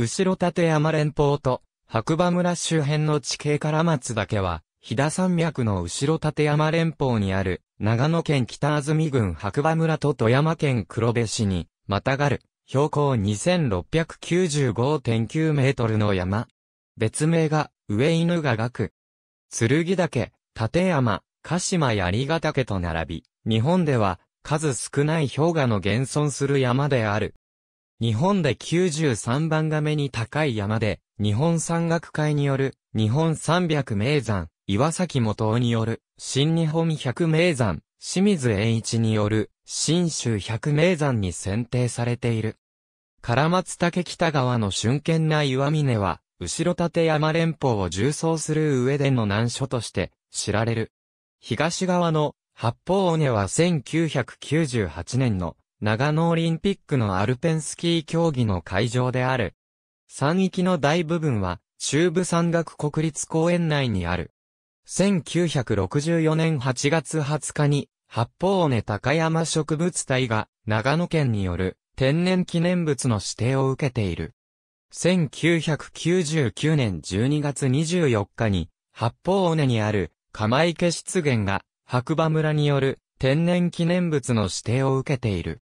後ろ立山連峰と白馬村周辺の地形から松岳は、飛騨山脈の後ろ立山連峰にある、長野県北安住郡白馬村と富山県黒部市に、またがる、標高2695.9メートルの山。別名が、上犬が岳。剣岳、立山、鹿島槍ヶ岳と並び、日本では、数少ない氷河の現存する山である。日本で93番が目に高い山で、日本山岳会による、日本三百名山、岩崎元による、新日本百名山、清水栄一による、新州百名山に選定されている。唐松竹北側の春剣な岩峰は、後ろ立山連峰を縦走する上での難所として知られる。東側の八方尾根は1998年の長野オリンピックのアルペンスキー競技の会場である。山域の大部分は、中部山岳国立公園内にある。1964年8月20日に、八方尾根高山植物隊が、長野県による天然記念物の指定を受けている。1999年12月24日に、八方尾根にある、釜池湿原が、白馬村による天然記念物の指定を受けている。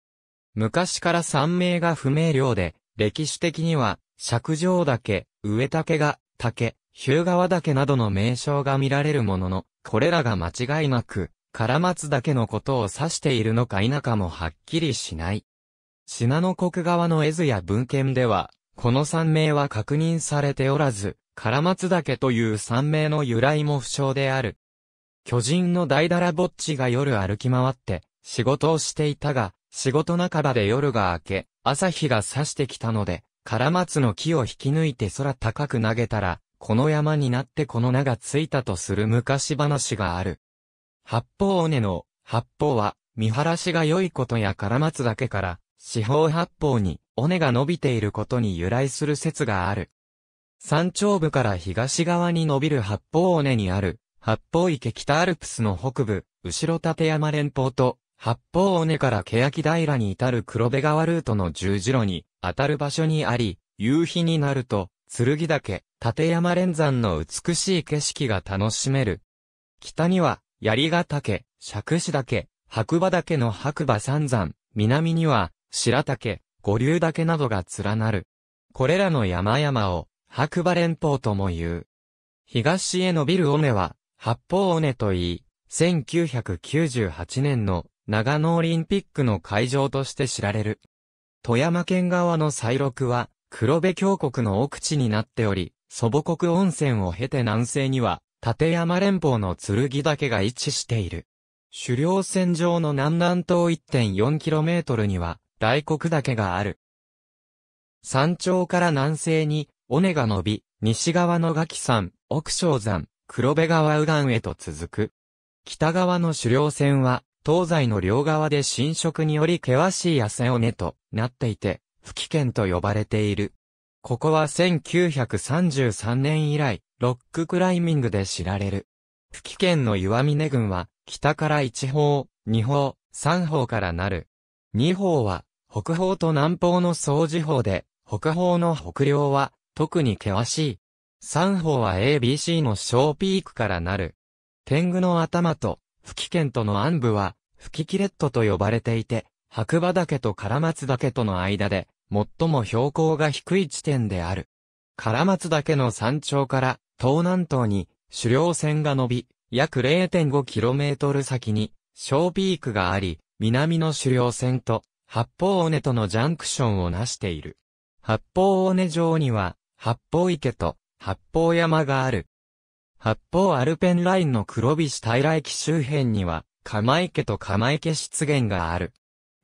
昔から山名が不明瞭で、歴史的には、尺上岳、上竹が、竹、日向川岳などの名称が見られるものの、これらが間違いなく、唐松岳のことを指しているのか否かもはっきりしない。信濃国側の絵図や文献では、この山名は確認されておらず、唐松岳という山名の由来も不詳である。巨人の大だらぼっちが夜歩き回って、仕事をしていたが、仕事半ばで夜が明け、朝日が差してきたので、カラマツの木を引き抜いて空高く投げたら、この山になってこの名がついたとする昔話がある。八方尾根の、八方は、見晴らしが良いことやカラマツだけから、四方八方に、尾根が伸びていることに由来する説がある。山頂部から東側に伸びる八方尾根にある、八方池北アルプスの北部、後ろ立山連峰と八方尾根から欅平に至る黒部川ルートの十字路に当たる場所にあり、夕日になると、剣岳、立山連山の美しい景色が楽しめる。北には、槍ヶ岳、釈子岳、白馬岳の白馬三山、南には、白岳、五竜岳などが連なる。これらの山々を、白馬連峰とも言う。東へ伸びる尾根は、八方尾根と言い、1998年の長野オリンピックの会場として知られる。富山県側の西麓は、黒部峡谷の奥地になっており、祖母国温泉を経て南西には、立山連峰の剣岳が位置している。狩猟線上の南南東 1.4km には、大黒岳がある。山頂から南西に、尾根が伸び、西側の岳山、奥小山、黒部川右岸へと続く。北側の狩猟線は、東西の両側で浸食により険しい汗尾根となっていて、吹き県と呼ばれている。ここは1933年以来、ロッククライミングで知られる。吹き県の岩峰群は、北から一方、二方、三方からなる。二方は、北方と南方の総地方で、北方の北領は、特に険しい。三方は ABC の小ピークからなる。天狗の頭と吹き県との暗部は、吹きキレットと呼ばれていて、白馬岳と唐松岳との間で、最も標高が低い地点である。唐松岳の山頂から、東南東に、主猟線が伸び、約 0.5km 先に、小ピークがあり、南の主猟線と、八方尾根とのジャンクションをなしている。八方尾根上には、八方池と、八方山がある。八方アルペンラインの黒菱平駅周辺には、釜池と釜池湿原がある。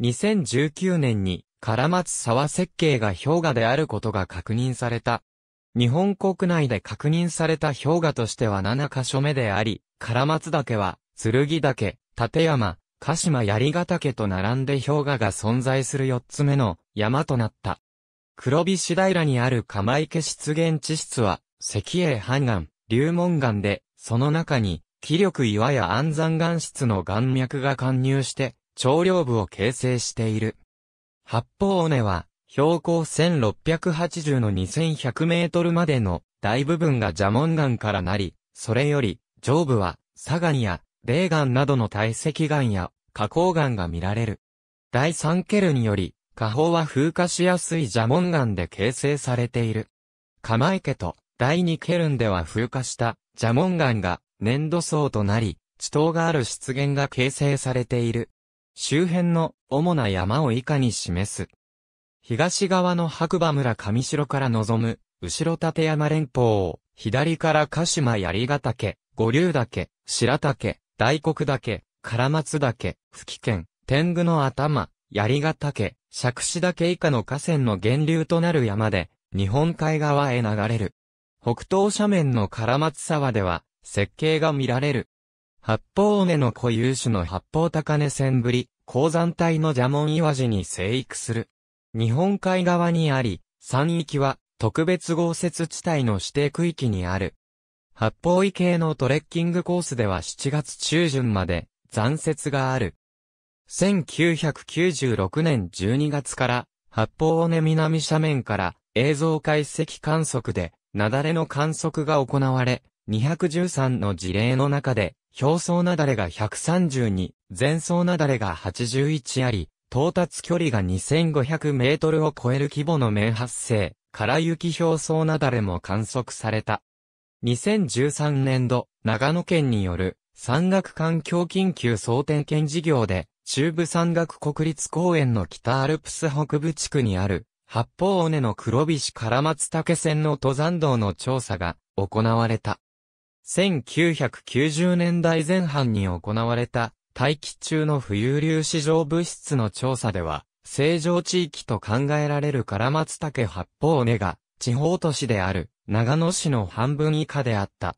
2019年に、唐松沢設計が氷河であることが確認された。日本国内で確認された氷河としては7箇所目であり、唐松岳は、剣岳、立山、鹿島槍ヶ岳と並んで氷河が存在する4つ目の山となった。黒菱平にある釜池湿原地質は、石英半岩、流紋岩で、その中に、気力岩や安山岩質の岩脈が貫入して、長領部を形成している。八方尾根は、標高1680の2100メートルまでの大部分が蛇紋岩からなり、それより上部は砂岩や霊岩などの堆積岩や花崗岩が見られる。第三ケルにより、下方は風化しやすい蛇紋岩で形成されている。釜池と第2ケルンでは風化した蛇紋岩が粘土層となり、地頭がある湿原が形成されている。周辺の主な山を以下に示す。東側の白馬村上城から望む、後ろ立山連峰を、左から鹿島槍ヶ岳、五竜岳、白岳、大黒岳、唐松岳、吹県、天狗の頭、槍ヶ岳、釈子岳以下の河川の源流となる山で、日本海側へ流れる。北東斜面の唐松沢では、設計が見られる。八方尾根の固有種の八方高根線ぶり、鉱山帯の蛇紋岩地に生育する。日本海側にあり、山域は特別豪雪地帯の指定区域にある。八方位系のトレッキングコースでは7月中旬まで残雪がある。1996年12月から八方尾根南斜面から映像解析観測で雪崩の観測が行われ、213の事例の中で、表層雪崩が132、前層雪崩が81あり、到達距離が2500メートルを超える規模の面発生、から雪表層雪崩も観測された。2013年度、長野県による山岳環境緊急総点検事業で、中部山岳国立公園の北アルプス北部地区にある八方尾根の黒菱唐松竹線の登山道の調査が行われた。1990年代前半に行われた大気中の浮遊粒子状物質の調査では、正常地域と考えられる唐松竹八方尾根が地方都市である長野市の半分以下であった。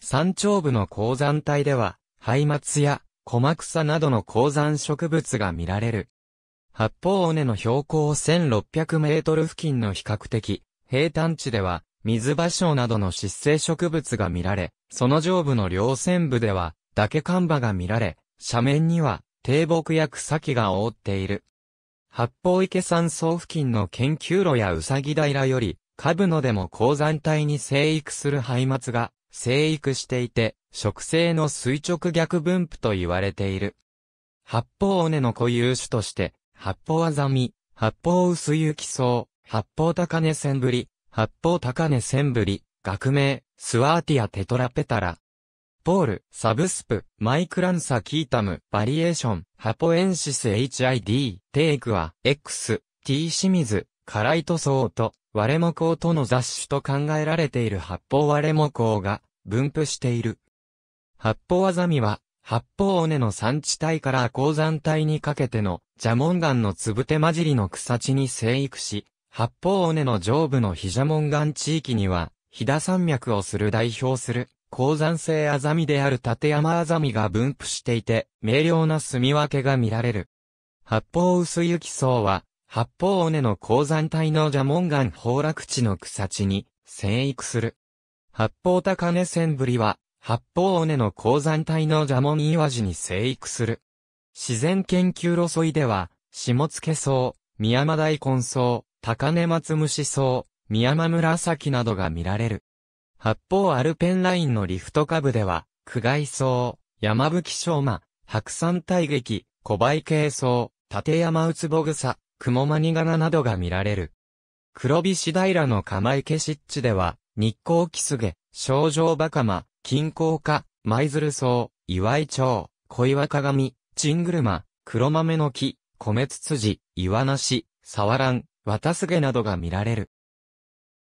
山頂部の鉱山帯では、ハイマツや小マクサなどの鉱山植物が見られる。八方尾根の標高1600メートル付近の比較的、平坦地では、水芭蕉などの湿生植物が見られ、その上部の両線部では、崖看板が見られ、斜面には、低木や草木が覆っている。八方池山荘付近の研究路やうさぎ平より、下部のでも鉱山帯に生育する廃末が、生育していて、植生の垂直逆分布と言われている。八方尾根の固有種として、八方あざみ、八方薄雪草、八方高根千ぶり、八方高根千ぶり、学名、スワーティアテトラペタラ。ポール、サブスプ、マイクランサキータム、バリエーション、ハポエンシス HID、テイクは、X、T 清水、カライトソウと、割れモコとの雑種と考えられている八方割れモコが、分布している。八方アザミは、八方尾根の山地帯から鉱山帯にかけての蛇紋岩のつぶて混じりの草地に生育し、八方尾根の上部の蛇紋岩地域には、飛騨山脈をする代表する鉱山性アザミである立山アザミが分布していて、明瞭な住み分けが見られる。八方薄雪層は、八方尾根の鉱山帯の蛇紋岩崩落地の草地に生育する。八方高根線ぶりは、八方尾根の鉱山帯の蛇紋岩地に生育する。自然研究路沿いでは、下野草、宮山大根草、高根松虫草、宮山紫などが見られる。八方アルペンラインのリフト下部では、苦外草、山吹昌馬、白山大劇、小梅系草、立山うつぼ草、モマニガナなどが見られる。黒菱平の釜池湿地では、日光キスゲ、症状バカマ、金鉱化、舞鶴草、岩井町、小岩鏡、チングルマ、黒豆の木、米つつじ、岩梨、サワラン、綿すなどが見られる。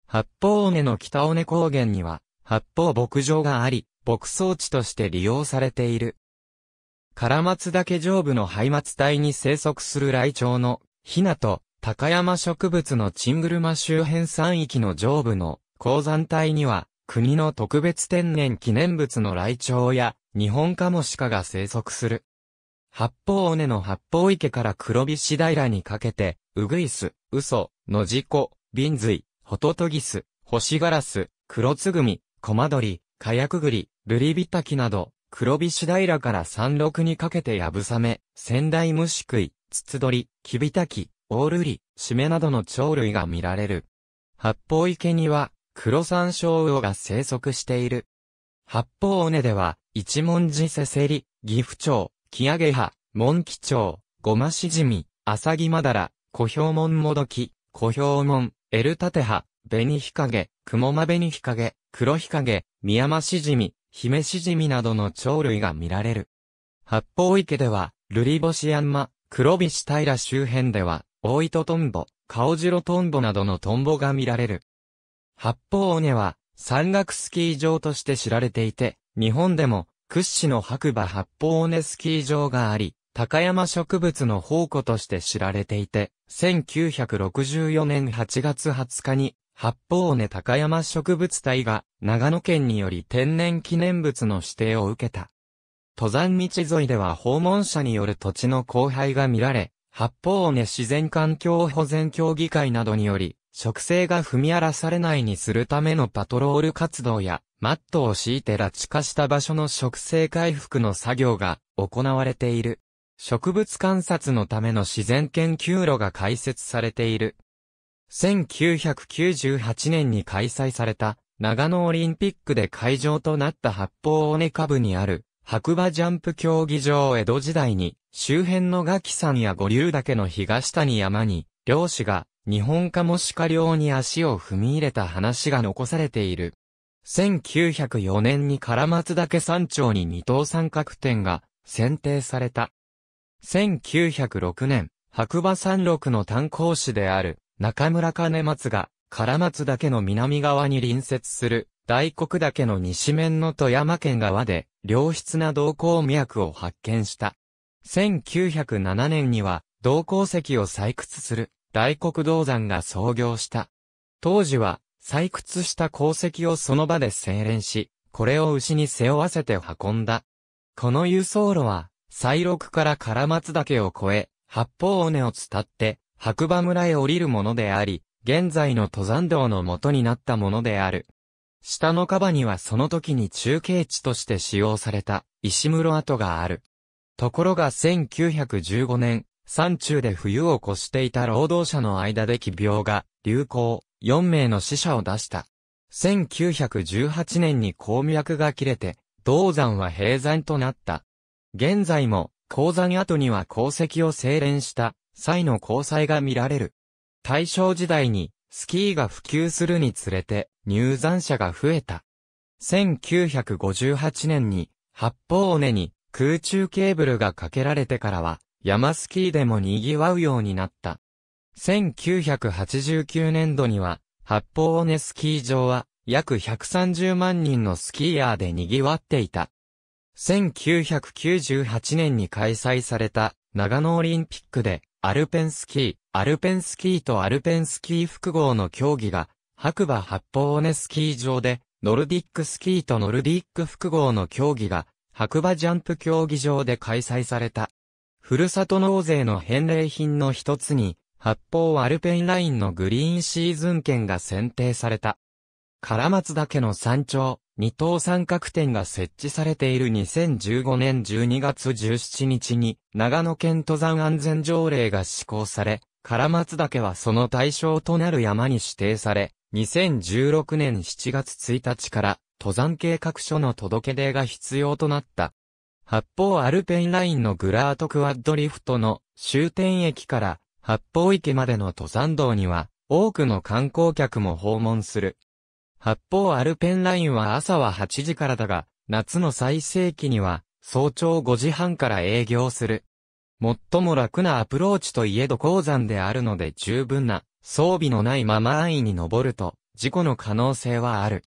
八方尾根の北尾根高原には、八方牧場があり、牧草地として利用されている。唐松岳上部の廃末帯に生息する雷鳥の、ヒナと、高山植物のチングルマ周辺山域の上部の、鉱山帯には、国の特別天然記念物のライチョウや、日本カモシカが生息する。八方尾根の八方池から黒菱平にかけて、ウグイス、ウソ、ノジコ、ビンズイ、ホトトギス、ホシガラス、クロツグミ、コマドリ、カヤクグリ、ルリビタキなど、黒菱平から山麓にかけてヤブサメ、仙台虫食い、ツツドリ、キビタキ、オオルリ、シメなどの鳥類が見られる。八方池には、黒山椒魚が生息している。八方尾根では、一文字せせり、岐阜町、木上げ葉、門木町、ごましじみ、浅木まだら、小兵門もどき、小兵門、エルタテ葉、紅日陰、雲間紅日陰、黒日陰、マシジミ、ヒメシジミなどの鳥類が見られる。八方池では、ルリボシヤンマ、黒菱平周辺では、大糸トンボ、カオジロトンボなどのトンボが見られる。八方尾根は山岳スキー場として知られていて、日本でも屈指の白馬八方尾根スキー場があり、高山植物の宝庫として知られていて、1964年8月20日に、八方尾根高山植物隊が長野県により天然記念物の指定を受けた。登山道沿いでは訪問者による土地の荒廃が見られ、八方尾根自然環境保全協議会などにより、植生が踏み荒らされないにするためのパトロール活動や、マットを敷いて拉致化した場所の植生回復の作業が行われている。植物観察のための自然研究路が開設されている。1998年に開催された長野オリンピックで会場となった八方尾根下部にある白馬ジャンプ競技場江戸時代に周辺のガキ山や五竜岳の東谷山に漁師が日本化もしか領に足を踏み入れた話が残されている。1904年に唐松岳山頂に二等三角点が選定された。1906年、白馬山麓の炭鉱市である中村金松が唐松岳の南側に隣接する大黒岳の西面の富山県側で良質な銅鉱脈を発見した。1907年には銅鉱石を採掘する大黒銅山が創業した。当時は、採掘した鉱石をその場で精錬し、これを牛に背負わせて運んだ。この輸送路は、西六から唐松岳を越え、八方尾根を伝って、白馬村へ降りるものであり、現在の登山道の元になったものである。下のカバにはその時に中継地として使用された石室跡がある。ところが1915年、山中で冬を越していた労働者の間で奇病が流行、4名の死者を出した。1918年に鉱脈が切れて、銅山は閉山となった。現在も、鉱山跡には鉱石を精錬した際の鉱災が見られる。大正時代にスキーが普及するにつれて入山者が増えた。1958年に八方尾根に空中ケーブルがかけられてからは山スキーでも賑わうようになった。1989年度には、八方尾根スキー場は、約130万人のスキーヤーで賑わっていた。1998年に開催された長野オリンピックでアルペンスキー、アルペンスキーとアルペンスキー複合の競技が白馬八方尾根スキー場でノルディックスキーとノルディック複合の競技が白馬ジャンプ競技場で開催された。ふるさと納税の返礼品の一つに、八方アルペンラインのグリーンシーズン券が選定された。唐松岳の山頂、二等三角点が設置されている2015年12月17日に、長野県登山安全条例が施行され、唐松岳はその対象となる山に指定され、2016年7月1日から、登山計画書の届け出が必要となった。八方アルペンラインのグラートクワッドリフトの終点駅から八方池までの登山道には多くの観光客も訪問する。八方アルペンラインは朝は8時からだが、夏の最盛期には早朝5時半から営業する。最も楽なアプローチといえど鉱山であるので十分な装備のないまま安易に登ると事故の可能性はある。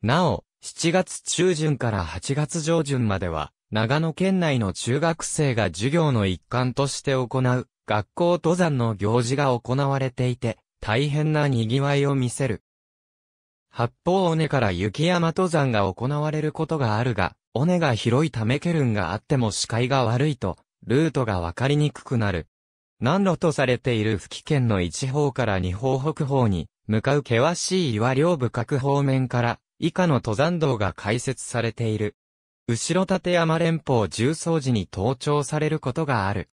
なお、7月中旬から8月上旬までは長野県内の中学生が授業の一環として行う、学校登山の行事が行われていて、大変な賑わいを見せる。八方尾根から雪山登山が行われることがあるが、尾根が広いためケルンがあっても視界が悪いと、ルートがわかりにくくなる。南路とされているき県の一方から二方北方に、向かう険しい岩両部各方面から、以下の登山道が開設されている。後ろ立山連峰重曹寺に登頂されることがある。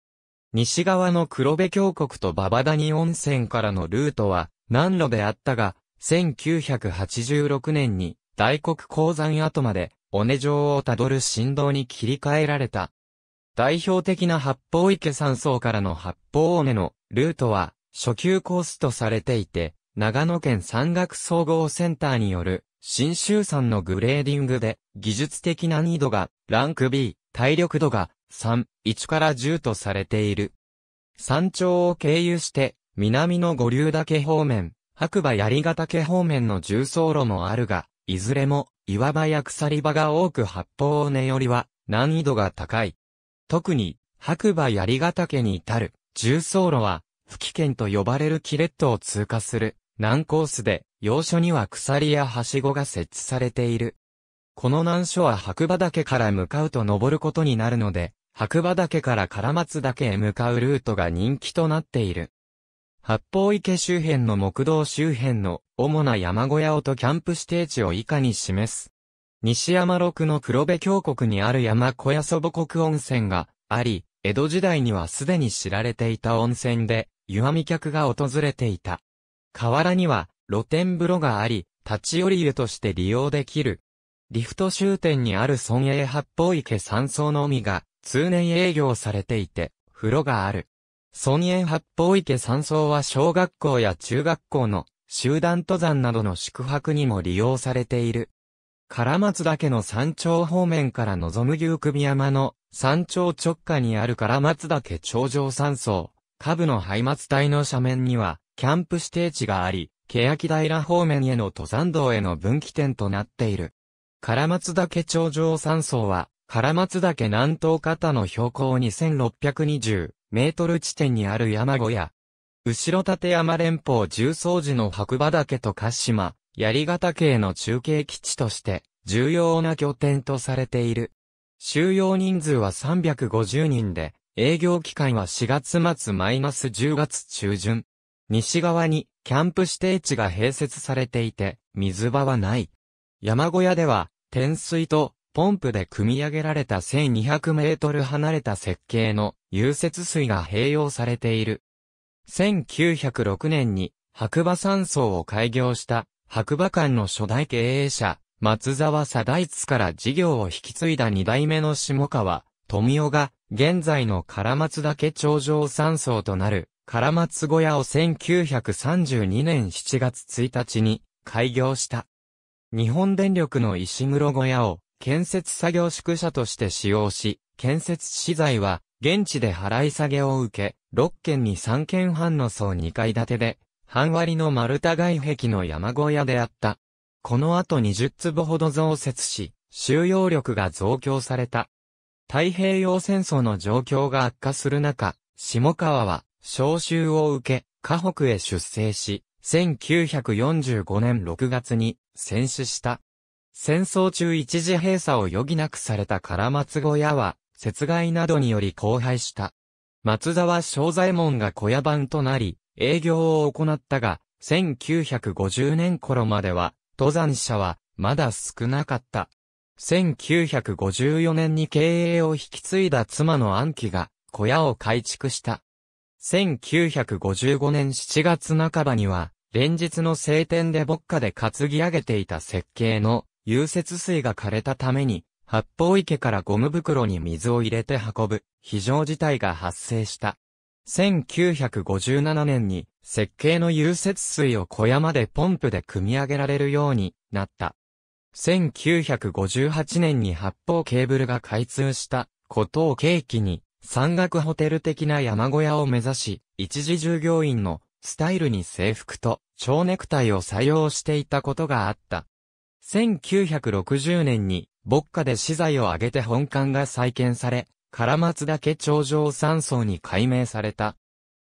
西側の黒部峡谷と馬場谷温泉からのルートは南路であったが、1986年に大黒鉱山跡まで尾根城をたどる振動に切り替えられた。代表的な八方池山荘からの八方尾根のルートは初級コースとされていて、長野県山岳総合センターによる新州産のグレーディングで、技術的難易度が、ランク B、体力度が、3、1から10とされている。山頂を経由して、南の五竜岳方面、白馬槍ヶ岳方面の重走路もあるが、いずれも、岩場や鎖場が多く八方尾根よりは、難易度が高い。特に、白馬槍ヶ岳に至る、重走路は、吹き剣と呼ばれるキレットを通過する。難コースで、要所には鎖やはしごが設置されている。この難所は白馬岳から向かうと登ることになるので、白馬岳から唐松岳へ向かうルートが人気となっている。八方池周辺の木道周辺の主な山小屋をとキャンプ指定地を以下に示す。西山六の黒部峡谷にある山小屋祖母国温泉があり、江戸時代にはすでに知られていた温泉で、湯浴み客が訪れていた。河原には露天風呂があり、立ち寄り湯として利用できる。リフト終点にある村営八方池山荘の海が通年営業されていて、風呂がある。村営八方池山荘は小学校や中学校の集団登山などの宿泊にも利用されている。唐松岳の山頂方面から望む牛首山の山頂直下にある唐松岳頂上山荘、下部の廃末帯の斜面にはキャンプ指定地があり、欅平方面への登山道への分岐点となっている。唐松岳頂上山荘は、唐松岳南東方の標高2620メートル地点にある山小屋。後ろ立山連峰重曹寺の白馬岳と鹿島、槍ヶ岳への中継基地として、重要な拠点とされている。収容人数は350人で、営業期間は4月末マイナス10月中旬。西側にキャンプ指定地が併設されていて、水場はない。山小屋では、天水とポンプで組み上げられた1200メートル離れた設計の融雪水が併用されている。1906年に白馬山荘を開業した白馬館の初代経営者、松沢貞一から事業を引き継いだ二代目の下川、富夫が、現在の唐松岳頂上山荘となる唐松小屋を1932年7月1日に開業した。日本電力の石室小屋を建設作業宿舎として使用し、建設資材は現地で払い下げを受け、6軒に3軒半の層2階建てで、半割の丸太外壁の山小屋であった。この後20坪ほど増設し、収容力が増強された。太平洋戦争の状況が悪化する中、下川は召集を受け、河北へ出征し、1945年6月に戦死した。戦争中一時閉鎖を余儀なくされた唐松小屋は、雪害などにより荒廃した。松沢正左衛門が小屋番となり、営業を行ったが、1950年頃までは、登山者は、まだ少なかった。1954年に経営を引き継いだ妻の暗記が、小屋を改築した。1955年7月半ばには、連日の晴天で牧歌で担ぎ上げていた設計の融雪水が枯れたために、八方池からゴム袋に水を入れて運ぶ、非常事態が発生した。1957年に、設計の融雪水を小屋までポンプで汲み上げられるようになった。1958年に八方ケーブルが開通したことを契機に、山岳ホテル的な山小屋を目指し、一時従業員のスタイルに制服と蝶ネクタイを採用していたことがあった。1960年に、牧歌で資材を上げて本館が再建され、唐松岳頂上山荘に改名された。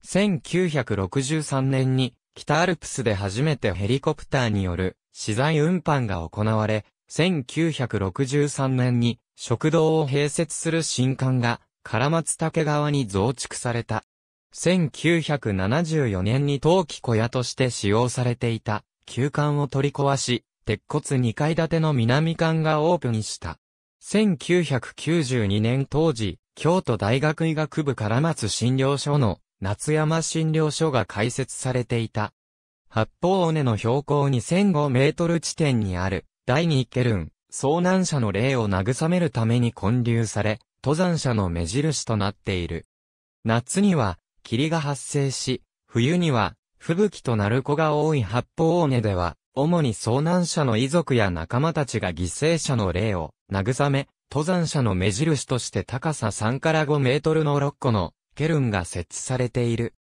1963年に、北アルプスで初めてヘリコプターによる資材運搬が行われ、1963年に食堂を併設する新館が唐松竹川に増築された。1974年に陶器小屋として使用されていた、旧館を取り壊し、鉄骨2階建ての南館がオープンした。1992年当時、京都大学医学部唐松診療所の夏山診療所が開設されていた。八方尾根の標高に0 0 5メートル地点にある、第二ケルン、遭難者の霊を慰めるために建立され、登山者の目印となっている。夏には霧が発生し、冬には吹雪となる子が多い八方尾根では、主に遭難者の遺族や仲間たちが犠牲者の霊を慰め、登山者の目印として高さ3から5メートルの6個のケルンが設置されている。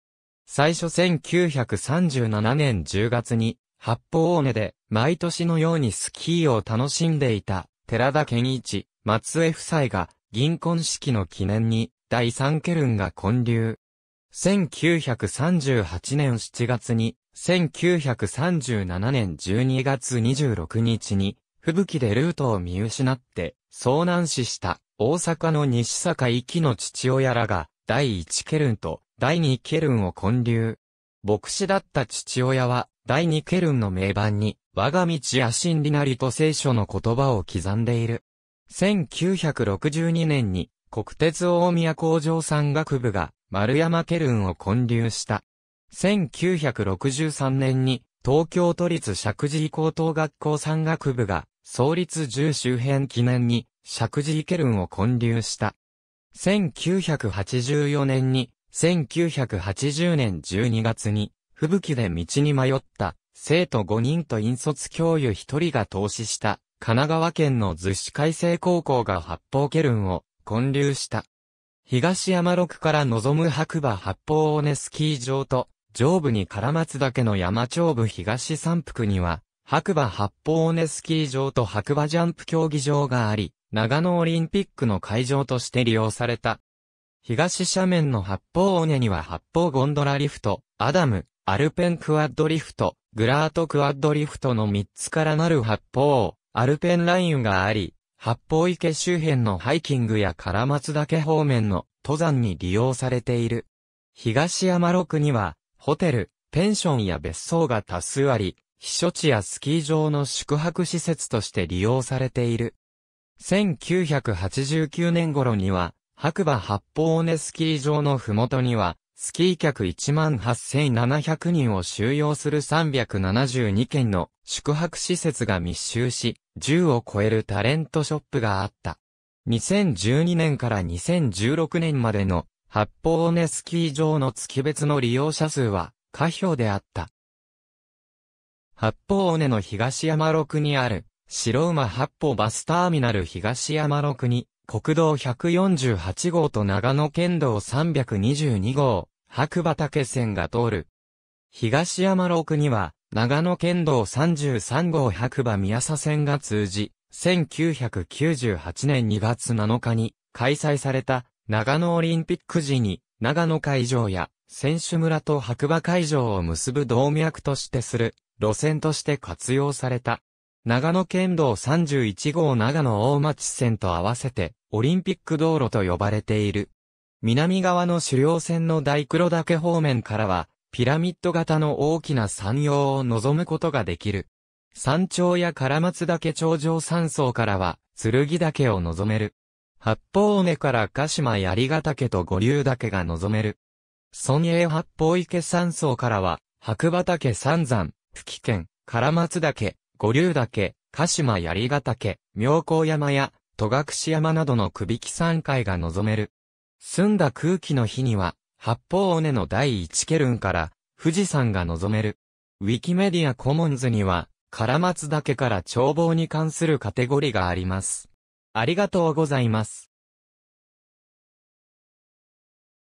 最初1937年10月に、八方尾根で毎年のようにスキーを楽しんでいた寺田健一、松江夫妻が銀婚式の記念に、第三ケルンが建立。1938年7月に、1937年12月26日に、吹雪でルートを見失って、遭難死した大阪の西坂行きの父親らが、第一ケルンと第二ケルンを建立。牧師だった父親は、第二ケルンの名盤に、我が道や真理なりと聖書の言葉を刻んでいる。1962年に国鉄大宮工場山岳部が丸山ケルンを建立した。1963年に東京都立石神高等学校山岳部が創立10周辺記念に石神ケルンを建立した。1984年に1980年12月に吹雪で道に迷った生徒5人と引率教諭1人が投資した神奈川県の逗子海星高校が八方ケルンを建立した。東山麓から望む白馬八方尾根スキー場と、上部に唐松岳の山頂部東山腹には、白馬八方尾根スキー場と白馬ジャンプ競技場があり、長野オリンピックの会場として利用された。東斜面の八方尾根には八方ゴンドラリフト、アダム、アルペンクワッドリフト、グラートクワッドリフトの3つからなる八方アルペンラインがあり、八方池周辺のハイキングや唐松岳方面の登山に利用されている。東山六には、ホテル、ペンションや別荘が多数あり、避暑地やスキー場の宿泊施設として利用されている。1989年頃には、白馬八方尾根スキー場のふもとには、スキー客18,700人を収容する372件の宿泊施設が密集し、10を超えるタレントショップがあった。2012年から2016年までの八方尾根スキー場の月別の利用者数は、下表であった。八方尾根の東山六にある、白馬八方バスターミナル東山六に、国道148号と長野県道322号、白馬岳線が通る。東山6には、長野県道33号白馬宮佐線が通じ、1998年2月7日に開催された長野オリンピック時に長野会場や選手村と白馬会場を結ぶ動脈としてする路線として活用された。長野県道31号長野大町線と合わせてオリンピック道路と呼ばれている。南側の主要線の大黒岳方面からは、ピラミッド型の大きな山陽を望むことができる。山頂や唐松岳頂上山荘からは、剣岳を望める。八方尾根から鹿島槍ヶ岳と五竜岳が望める。村営八方池山荘からは、白馬岳三山、吹県、唐松岳、五竜岳、鹿島槍ヶ岳、妙高山や、戸隠山などの首木山海が望める。澄んだ空気の日には、八方尾根の第一ケルンから富士山が望める。ウィキメディアコモンズには、唐松岳から眺望に関するカテゴリがあります。ありがとうございます。